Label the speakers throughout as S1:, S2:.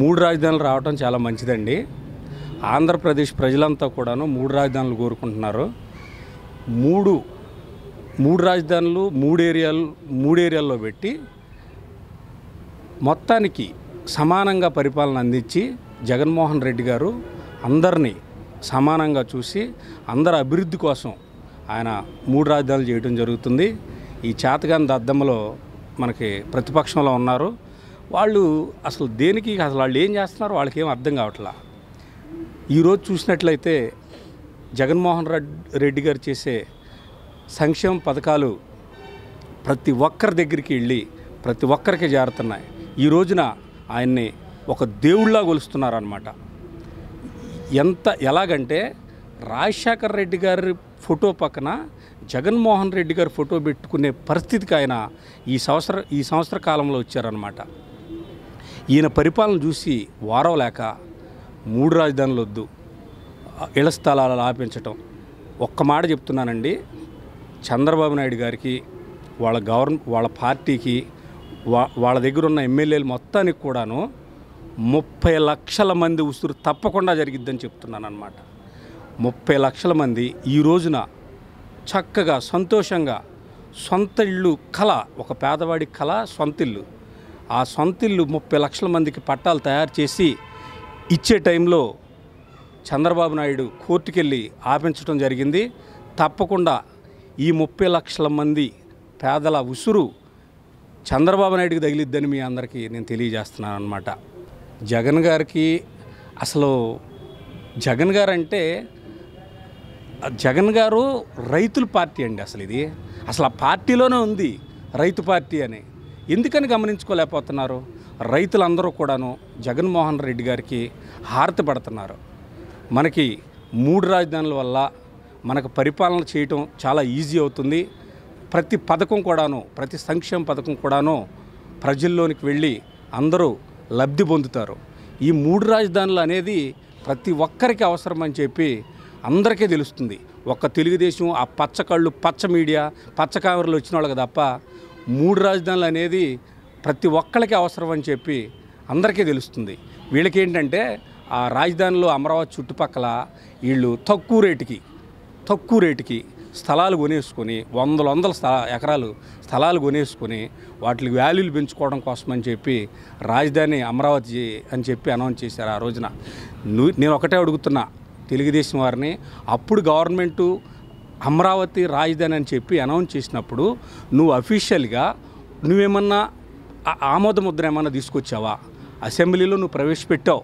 S1: మూడు రాజధానులు రావటం చాలా మంచిదండి ఆంధ్రప్రదేశ్ ప్రజలంతా కూడాను మూడు రాజధానులు కోరుకుంటున్నారు మూడు మూడు రాజధానులు మూడు ఏరియాలు మూడు ఏరియాల్లో పెట్టి మొత్తానికి సమానంగా పరిపాలన అందించి జగన్మోహన్ రెడ్డి గారు అందరినీ సమానంగా చూసి అందరి అభివృద్ధి కోసం ఆయన మూడు రాజధానులు చేయడం జరుగుతుంది ఈ చేతగాని దద్దమ్మలో మనకి ప్రతిపక్షంలో ఉన్నారు వాళ్ళు అసలు దేనికి అసలు వాళ్ళు ఏం చేస్తున్నారు వాళ్ళకి ఏం అర్థం కావట్లా ఈరోజు చూసినట్లయితే జగన్మోహన్ రెడ్డి గారు చేసే సంక్షేమ పథకాలు ప్రతి ఒక్కరి దగ్గరికి వెళ్ళి ప్రతి ఒక్కరికి జారుతున్నాయి ఈ రోజున ఆయన్ని ఒక దేవుళ్ళలా కొలుస్తున్నారనమాట ఎంత ఎలాగంటే రాజశేఖర్ రెడ్డి గారి ఫోటో పక్కన జగన్మోహన్ రెడ్డి గారి ఫోటో పెట్టుకునే పరిస్థితికి ఆయన ఈ సంవత్సర ఈ సంవత్సర కాలంలో వచ్చారనమాట ఈయన పరిపాలన చూసి వారవలేక మూడు రాజధానులు వద్దు ఇళ్ల స్థలాలు ఆపించటం ఒక్క మాట చెప్తున్నానండి చంద్రబాబు నాయుడు గారికి వాళ్ళ గవర్న వాళ్ళ పార్టీకి వా వాళ్ళ దగ్గర ఉన్న ఎమ్మెల్యేలు మొత్తానికి కూడాను ముప్పై లక్షల మంది ఉసురు తప్పకుండా జరిగిద్దని చెప్తున్నాను అనమాట ముప్పై లక్షల మంది ఈ రోజున చక్కగా సంతోషంగా సొంత ఇల్లు కళ ఒక పేదవాడి కళ సొంత ఇల్లు ఆ సొంత ఇల్లు ముప్పై లక్షల మందికి పట్టాలు తయారు చేసి ఇచ్చే టైంలో చంద్రబాబు నాయుడు కోర్టుకెళ్ళి ఆపించడం జరిగింది తప్పకుండా ఈ ముప్పై లక్షల మంది పేదల ఉసురు చంద్రబాబు నాయుడుకి తగిలిద్దని మీ అందరికీ నేను తెలియజేస్తున్నాను అనమాట జగన్ గారికి అసలు జగన్ గారు అంటే జగన్ గారు రైతుల పార్టీ అండి అసలు ఇది అసలు ఆ పార్టీలోనే ఉంది రైతు పార్టీ అని ఎందుకని గమనించుకోలేకపోతున్నారు రైతులందరూ కూడాను జగన్మోహన్ రెడ్డి గారికి హారతి పడుతున్నారు మనకి మూడు రాజధానుల వల్ల మనకు పరిపాలన చేయటం చాలా ఈజీ అవుతుంది ప్రతి పథకం కూడాను ప్రతి సంక్షేమ పథకం కూడాను ప్రజల్లోనికి వెళ్ళి అందరూ లబ్ధి పొందుతారు ఈ మూడు రాజధానులు అనేది ప్రతి ఒక్కరికి అవసరం అని చెప్పి అందరికీ తెలుస్తుంది ఒక్క తెలుగుదేశం ఆ పచ్చ కళ్ళు పచ్చ మీడియా పచ్చ కావరలు వచ్చిన వాళ్ళకి తప్ప మూడు రాజధానులు అనేది ప్రతి ఒక్కరికి అవసరం అని చెప్పి అందరికీ తెలుస్తుంది వీళ్ళకేంటంటే ఆ రాజధానిలో అమరావతి చుట్టుపక్కల వీళ్ళు తక్కువ రేటుకి తక్కువ రేటుకి స్థలాలు కొనేసుకొని వందల వందల స్థల ఎకరాలు స్థలాలు కొనేసుకొని వాటికి వాల్యూలు పెంచుకోవడం కోసం అని చెప్పి రాజధాని అమరావతి అని చెప్పి అనౌన్స్ చేశారు ఆ రోజున నేను ఒకటే అడుగుతున్నా తెలుగుదేశం వారిని అప్పుడు గవర్నమెంటు అమరావతి రాజధాని అని చెప్పి అనౌన్స్ చేసినప్పుడు నువ్వు అఫీషియల్గా నువ్వేమన్నా ఆమోద ముద్ర ఏమన్నా తీసుకొచ్చావా అసెంబ్లీలో నువ్వు ప్రవేశపెట్టావు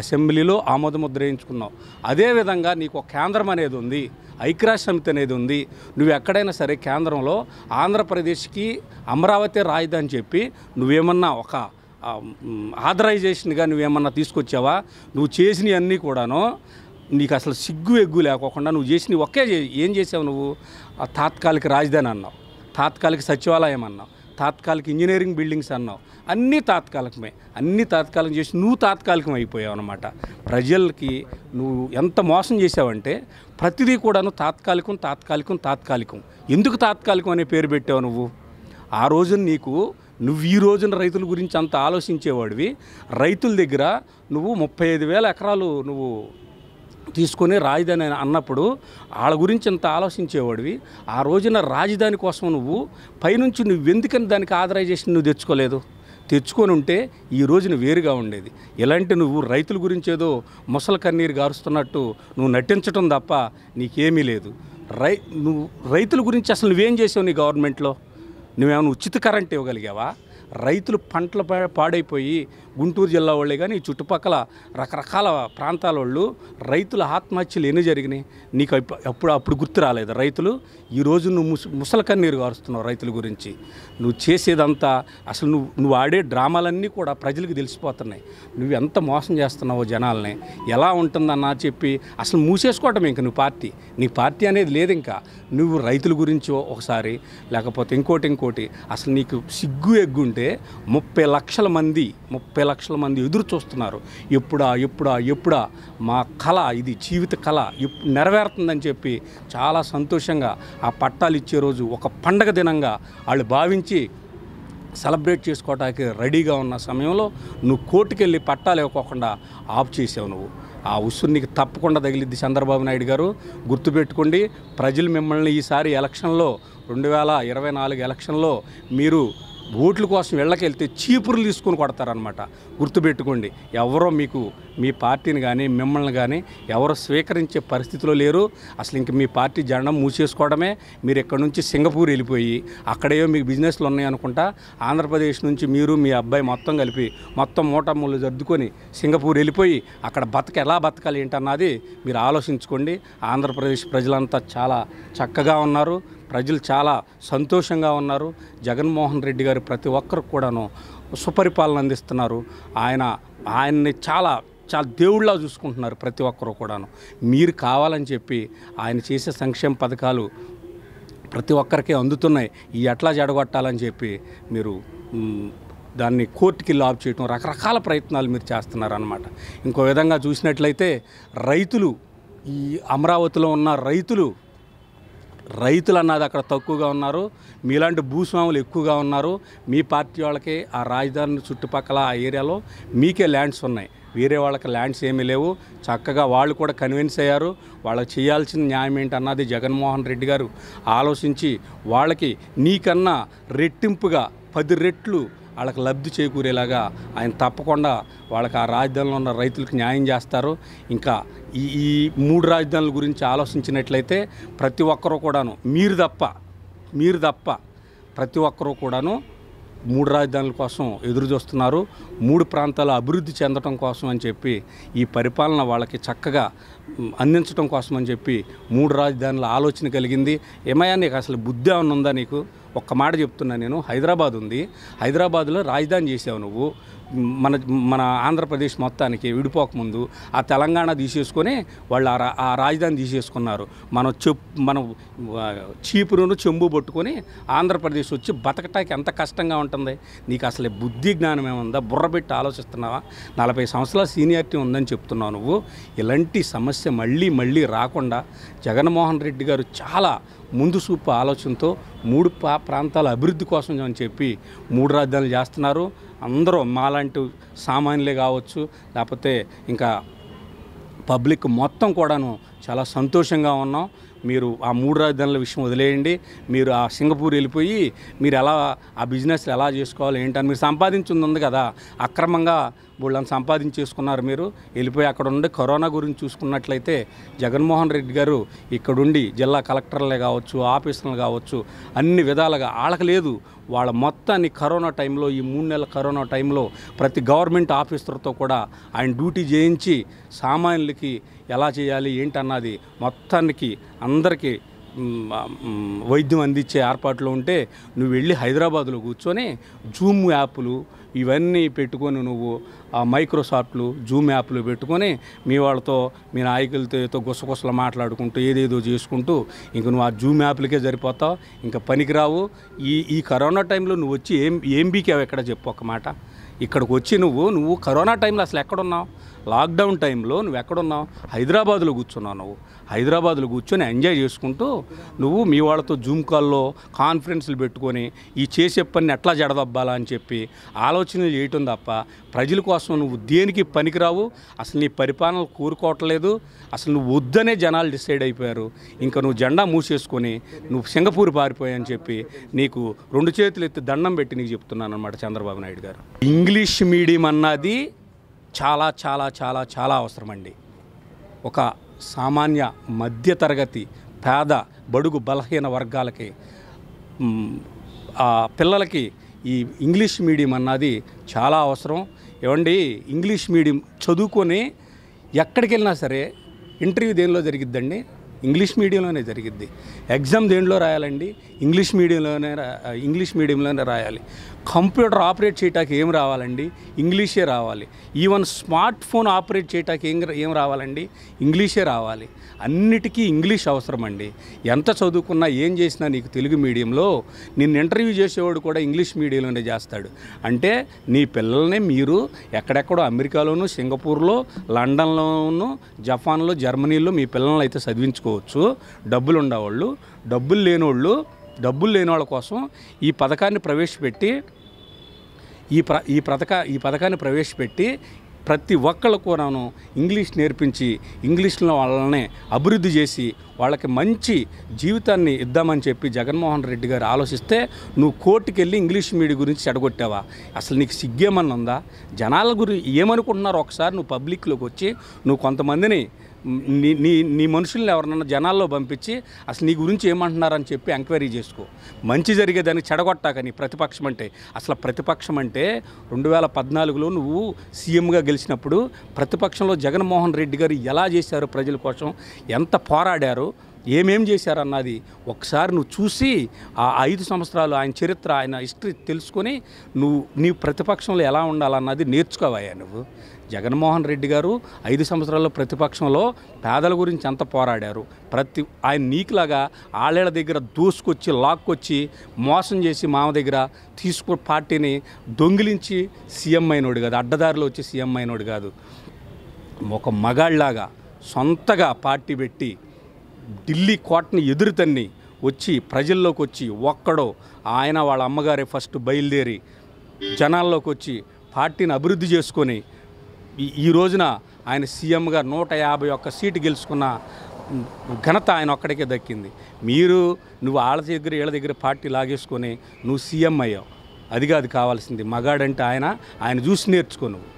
S1: అసెంబ్లీలో ఆమోద ముద్ర వేయించుకున్నావు అదేవిధంగా నీకు ఒక కేంద్రం అనేది ఉంది ఐక్యరాజ్య సమితి అనేది ఉంది నువ్వు ఎక్కడైనా సరే కేంద్రంలో ఆంధ్రప్రదేశ్కి అమరావతి రాజధాని చెప్పి నువ్వేమన్నా ఒక ఆథరైజేషన్గా నువ్వేమన్నా తీసుకొచ్చావా నువ్వు చేసినవన్నీ కూడాను నీకు అసలు సిగ్గు ఎగ్గు లేకోకుండా నువ్వు చేసిన ఒకే ఏం చేసావు నువ్వు తాత్కాలిక రాజధాని అన్నావు తాత్కాలిక సచివాలయం అన్నావు తాత్కాలిక ఇంజనీరింగ్ బిల్డింగ్స్ అన్నావు అన్నీ తాత్కాలికమే అన్నీ తాత్కాలికం చేసి నువ్వు తాత్కాలికం అయిపోయావు అనమాట ప్రజలకి నువ్వు ఎంత మోసం చేసావంటే ప్రతిదీ కూడాను తాత్కాలికం తాత్కాలికం తాత్కాలికం ఎందుకు తాత్కాలికం అనే పేరు పెట్టావు నువ్వు ఆ రోజు నీకు నువ్వు ఈ రోజున రైతుల గురించి అంత ఆలోచించేవాడివి రైతుల దగ్గర నువ్వు ముప్పై ఐదు వేల ఎకరాలు నువ్వు తీసుకొని రాజధాని అన్నప్పుడు వాళ్ళ గురించి ఇంత ఆలోచించేవాడివి ఆ రోజున రాజధాని కోసం నువ్వు పైనుంచి నువ్వు ఎందుకని దానికి ఆథరైజేషన్ నువ్వు తెచ్చుకోలేదు తెచ్చుకొని ఉంటే ఈ రోజున వేరుగా ఉండేది ఇలాంటి నువ్వు రైతుల గురించి ఏదో ముసల కన్నీరు గారుస్తున్నట్టు నువ్వు నటించటం తప్ప నీకేమీ లేదు రై నువ్వు రైతుల గురించి అసలు నువ్వేం చేసావు నీ గవర్నమెంట్లో నువ్వేమైనా ఉచిత కరెంట్ ఇవ్వగలిగావా రైతులు పంటలు పాడైపోయి గుంటూరు జిల్లా వాళ్ళే కానీ చుట్టుపక్కల రకరకాల ప్రాంతాల వాళ్ళు రైతుల ఆత్మహత్యలు ఎన్ని జరిగినాయి నీకు అప్పుడు అప్పుడు గుర్తు రాలేదు రైతులు ఈరోజు నువ్వు ముస ముసల కన్నీరు గారుస్తున్నావు రైతుల గురించి నువ్వు చేసేదంతా అసలు నువ్వు నువ్వు ఆడే డ్రామాలన్నీ కూడా ప్రజలకు తెలిసిపోతున్నాయి నువ్వు ఎంత మోసం చేస్తున్నావో జనాల్ని ఎలా ఉంటుందన్న చెప్పి అసలు మూసేసుకోవటం ఇంక నువ్వు పార్టీ నీ పార్టీ అనేది లేదు ఇంకా నువ్వు రైతుల గురించో ఒకసారి లేకపోతే ఇంకోటి ఇంకోటి అసలు నీకు సిగ్గు ఎగ్గు ఉంటే చూస్తే ముప్పై లక్షల మంది ముప్పై లక్షల మంది ఎదురు చూస్తున్నారు ఎప్పుడా ఎప్పుడా ఎప్పుడా మా కళ ఇది జీవిత కళ నెరవేరుతుందని చెప్పి చాలా సంతోషంగా ఆ పట్టాలు ఇచ్చే రోజు ఒక పండగ దినంగా వాళ్ళు భావించి సెలబ్రేట్ చేసుకోవడానికి రెడీగా ఉన్న సమయంలో నువ్వు కోర్టుకెళ్ళి పట్టాలు ఇవ్వకుండా ఆఫ్ చేసావు నువ్వు ఆ ఉసురునికి తప్పకుండా తగిలిద్ది చంద్రబాబు నాయుడు గారు గుర్తుపెట్టుకోండి ప్రజలు మిమ్మల్ని ఈసారి ఎలక్షన్లో రెండు వేల ఇరవై నాలుగు ఎలక్షన్లో మీరు ఓట్ల కోసం వెళ్ళకెళ్తే చీపురులు తీసుకొని కొడతారనమాట గుర్తుపెట్టుకోండి ఎవరో మీకు మీ పార్టీని కానీ మిమ్మల్ని కానీ ఎవరో స్వీకరించే పరిస్థితిలో లేరు అసలు ఇంక మీ పార్టీ జెండం మూసేసుకోవడమే మీరు ఇక్కడ నుంచి సింగపూర్ వెళ్ళిపోయి అక్కడేయో మీకు బిజినెస్లు ఉన్నాయనుకుంటా ఆంధ్రప్రదేశ్ నుంచి మీరు మీ అబ్బాయి మొత్తం కలిపి మొత్తం మూటమ్మలు సర్దుకొని సింగపూర్ వెళ్ళిపోయి అక్కడ బతక ఎలా బతకాలి ఏంటన్నది మీరు ఆలోచించుకోండి ఆంధ్రప్రదేశ్ ప్రజలంతా చాలా చక్కగా ఉన్నారు ప్రజలు చాలా సంతోషంగా ఉన్నారు జగన్మోహన్ రెడ్డి గారు ప్రతి ఒక్కరు కూడాను సుపరిపాలన అందిస్తున్నారు ఆయన ఆయన్ని చాలా చాలా దేవుళ్ళ చూసుకుంటున్నారు ప్రతి ఒక్కరు కూడాను మీరు కావాలని చెప్పి ఆయన చేసే సంక్షేమ పథకాలు ప్రతి ఒక్కరికే అందుతున్నాయి ఈ ఎట్లా జడగొట్టాలని చెప్పి మీరు దాన్ని కోర్టుకి లాబ్ చేయడం రకరకాల ప్రయత్నాలు మీరు చేస్తున్నారనమాట ఇంకో విధంగా చూసినట్లయితే రైతులు ఈ అమరావతిలో ఉన్న రైతులు రైతులు అన్నది అక్కడ తక్కువగా ఉన్నారు మీలాంటి భూస్వాములు ఎక్కువగా ఉన్నారు మీ పార్టీ వాళ్ళకి ఆ రాజధాని చుట్టుపక్కల ఆ ఏరియాలో మీకే ల్యాండ్స్ ఉన్నాయి వేరే వాళ్ళకి ల్యాండ్స్ ఏమీ లేవు చక్కగా వాళ్ళు కూడా కన్విన్స్ అయ్యారు వాళ్ళకి చేయాల్సిన న్యాయం ఏంటన్నది జగన్మోహన్ రెడ్డి గారు ఆలోచించి వాళ్ళకి నీకన్నా రెట్టింపుగా పది రెట్లు వాళ్ళకి లబ్ధి చేకూరేలాగా ఆయన తప్పకుండా వాళ్ళకి ఆ రాజధానిలో ఉన్న రైతులకు న్యాయం చేస్తారు ఇంకా ఈ ఈ మూడు రాజధానుల గురించి ఆలోచించినట్లయితే ప్రతి ఒక్కరూ కూడాను మీరు తప్ప మీరు తప్ప ప్రతి ఒక్కరూ కూడాను మూడు రాజధానుల కోసం ఎదురు చూస్తున్నారు మూడు ప్రాంతాలు అభివృద్ధి చెందడం కోసం అని చెప్పి ఈ పరిపాలన వాళ్ళకి చక్కగా అందించడం కోసం అని చెప్పి మూడు రాజధానుల ఆలోచన కలిగింది ఏమయ్యా నీకు అసలు బుద్ధి ఏమన్నా ఉందా నీకు ఒక్క మాట చెప్తున్నా నేను హైదరాబాద్ ఉంది హైదరాబాద్లో రాజధాని చేసావు నువ్వు మన మన ఆంధ్రప్రదేశ్ మొత్తానికి విడిపోకముందు ఆ తెలంగాణ తీసేసుకొని వాళ్ళు ఆ రాజధాని తీసేసుకున్నారు మనం చెప్ మనం చీపురును చెంబు పట్టుకొని ఆంధ్రప్రదేశ్ వచ్చి బతకటానికి ఎంత కష్టంగా ఉంటుంది నీకు అసలు బుద్ధి జ్ఞానం ఏముందా బుర్ర పెట్టి ఆలోచిస్తున్నావా నలభై సంవత్సరాల సీనియారిటీ ఉందని చెప్తున్నావు నువ్వు ఇలాంటి సమస్య మళ్ళీ మళ్ళీ రాకుండా జగన్మోహన్ రెడ్డి గారు చాలా ముందు చూపు ఆలోచనతో మూడు ప్రాంతాల అభివృద్ధి కోసం అని చెప్పి మూడు రాజధానులు చేస్తున్నారు అందరూ మాలాంటి సామాన్యులే కావచ్చు లేకపోతే ఇంకా పబ్లిక్ మొత్తం కూడాను చాలా సంతోషంగా ఉన్నాం మీరు ఆ మూడు రాజధానుల విషయం వదిలేయండి మీరు ఆ సింగపూర్ వెళ్ళిపోయి మీరు ఎలా ఆ బిజినెస్ ఎలా చేసుకోవాలి ఏంటని మీరు సంపాదించింది ఉంది కదా అక్రమంగా వీళ్ళని సంపాదించేసుకున్నారు మీరు వెళ్ళిపోయి అక్కడ ఉండి కరోనా గురించి చూసుకున్నట్లయితే జగన్మోహన్ రెడ్డి గారు ఇక్కడుండి జిల్లా కలెక్టర్లే కావచ్చు ఆఫీసర్లు కావచ్చు అన్ని విధాలుగా వాళ్ళకి లేదు వాళ్ళ మొత్తాన్ని కరోనా టైంలో ఈ మూడు నెలల కరోనా టైంలో ప్రతి గవర్నమెంట్ ఆఫీసర్తో కూడా ఆయన డ్యూటీ చేయించి సామాన్యులకి ఎలా చేయాలి ఏంటన్నది మొత్తానికి అందరికీ వైద్యం అందించే ఏర్పాట్లు ఉంటే నువ్వు వెళ్ళి హైదరాబాద్లో కూర్చొని జూమ్ యాప్లు ఇవన్నీ పెట్టుకొని నువ్వు ఆ మైక్రోసాఫ్ట్లు జూమ్ యాప్లు పెట్టుకొని మీ వాళ్ళతో మీ నాయకులతో గుసగుసలు మాట్లాడుకుంటూ ఏదేదో చేసుకుంటూ ఇంక నువ్వు ఆ జూమ్ యాప్లకే సరిపోతావు ఇంకా పనికిరావు ఈ ఈ కరోనా టైంలో నువ్వు వచ్చి ఏం ఏం బీకావు ఎక్కడ చెప్పు ఒక మాట ఇక్కడికి వచ్చి నువ్వు నువ్వు కరోనా టైంలో అసలు ఎక్కడున్నావు లాక్డౌన్ టైంలో నువ్వు ఎక్కడున్నావు హైదరాబాద్లో కూర్చున్నావు నువ్వు హైదరాబాద్లో కూర్చొని ఎంజాయ్ చేసుకుంటూ నువ్వు మీ వాళ్ళతో జూమ్ కాల్లో కాన్ఫరెన్స్లు పెట్టుకొని ఈ చేసే పని ఎట్లా జడదబ్బాలా అని చెప్పి ఆలోచనలు చేయటం తప్ప ప్రజల కోసం నువ్వు దేనికి పనికిరావు అసలు నీ పరిపాలన కోరుకోవట్లేదు అసలు నువ్వు వద్దనే జనాలు డిసైడ్ అయిపోయారు ఇంకా నువ్వు జెండా మూసేసుకొని నువ్వు సింగపూర్ పారిపోయాయని చెప్పి నీకు రెండు చేతులు ఎత్తి దండం పెట్టి నీకు చెప్తున్నాను అనమాట చంద్రబాబు నాయుడు గారు ఇంగ్లీష్ మీడియం అన్నది చాలా చాలా చాలా చాలా అవసరమండి ఒక సామాన్య మధ్యతరగతి పేద బడుగు బలహీన వర్గాలకి ఆ పిల్లలకి ఈ ఇంగ్లీష్ మీడియం అన్నది చాలా అవసరం ఏమండి ఇంగ్లీష్ మీడియం చదువుకొని ఎక్కడికి వెళ్ళినా సరే ఇంటర్వ్యూ దేనిలో జరిగిద్దండి ఇంగ్లీష్ మీడియంలోనే జరిగిద్ది ఎగ్జామ్ దేంట్లో రాయాలండి ఇంగ్లీష్ మీడియంలోనే ఇంగ్లీష్ మీడియంలోనే రాయాలి కంప్యూటర్ ఆపరేట్ చేయటానికి ఏం రావాలండి ఇంగ్లీషే రావాలి ఈవెన్ స్మార్ట్ ఫోన్ ఆపరేట్ చేయటానికి ఏం ఏం రావాలండి ఇంగ్లీషే రావాలి అన్నిటికీ ఇంగ్లీష్ అవసరం అండి ఎంత చదువుకున్నా ఏం చేసినా నీకు తెలుగు మీడియంలో నిన్ను ఇంటర్వ్యూ చేసేవాడు కూడా ఇంగ్లీష్ మీడియంలోనే చేస్తాడు అంటే నీ పిల్లల్ని మీరు ఎక్కడెక్కడో అమెరికాలోను సింగపూర్లో లండన్లోను జపాన్లో జర్మనీలో మీ పిల్లల్ని అయితే చదివించుకో చేసుకోవచ్చు డబ్బులు ఉండేవాళ్ళు డబ్బులు లేనివాళ్ళు డబ్బులు లేని వాళ్ళ కోసం ఈ పథకాన్ని ప్రవేశపెట్టి ఈ ప్ర ఈ పథక ఈ పథకాన్ని ప్రవేశపెట్టి ప్రతి ఒక్కళ్ళకు కూడాను ఇంగ్లీష్ నేర్పించి ఇంగ్లీష్లో వాళ్ళని అభివృద్ధి చేసి వాళ్ళకి మంచి జీవితాన్ని ఇద్దామని చెప్పి జగన్మోహన్ రెడ్డి గారు ఆలోచిస్తే నువ్వు కోర్టుకెళ్ళి ఇంగ్లీష్ మీడియం గురించి చెడగొట్టావా అసలు నీకు సిగ్గేమన్నా ఉందా జనాల గురించి ఏమనుకుంటున్నారో ఒకసారి నువ్వు పబ్లిక్లోకి వచ్చి నువ్వు కొంతమందిని నీ నీ నీ మనుషుల్ని ఎవరినన్నా జనాల్లో పంపించి అసలు నీ గురించి ఏమంటున్నారని చెప్పి ఎంక్వైరీ చేసుకో మంచి జరిగేదాన్ని చెడగొట్టాక నీ ప్రతిపక్షం అంటే అసలు ప్రతిపక్షం అంటే రెండు వేల పద్నాలుగులో నువ్వు సీఎంగా గెలిచినప్పుడు ప్రతిపక్షంలో జగన్మోహన్ రెడ్డి గారు ఎలా చేశారు ప్రజల కోసం ఎంత పోరాడారు ఏమేం చేశారన్నది ఒకసారి నువ్వు చూసి ఆ ఐదు సంవత్సరాలు ఆయన చరిత్ర ఆయన హిస్టరీ తెలుసుకొని నువ్వు నీ ప్రతిపక్షంలో ఎలా ఉండాలన్నది నేర్చుకోవయ్యా నువ్వు జగన్మోహన్ రెడ్డి గారు ఐదు సంవత్సరాల్లో ప్రతిపక్షంలో పేదల గురించి ఎంత పోరాడారు ప్రతి ఆయన నీకులాగా ఆళ్ళేళ్ళ దగ్గర దూసుకొచ్చి లాక్కొచ్చి మోసం చేసి మామ దగ్గర తీసుకు పార్టీని దొంగిలించి సీఎం అయినోడు కాదు అడ్డదారిలో వచ్చి సీఎం అయినోడు కాదు ఒక మగాళ్ళలాగా సొంతగా పార్టీ పెట్టి ఢిల్లీ కోటని ఎదురుతన్ని వచ్చి ప్రజల్లోకి వచ్చి ఒక్కడో ఆయన వాళ్ళ అమ్మగారే ఫస్ట్ బయలుదేరి జనాల్లోకి వచ్చి పార్టీని అభివృద్ధి చేసుకొని ఈ రోజున ఆయన సీఎంగా నూట యాభై ఒక్క సీటు గెలుచుకున్న ఘనత ఆయన ఒక్కడికే దక్కింది మీరు నువ్వు వాళ్ళ దగ్గర వీళ్ళ దగ్గర పార్టీ లాగేసుకొని నువ్వు సీఎం అయ్యావు అది కాదు కావాల్సింది మగాడంటే ఆయన ఆయన చూసి నేర్చుకో నువ్వు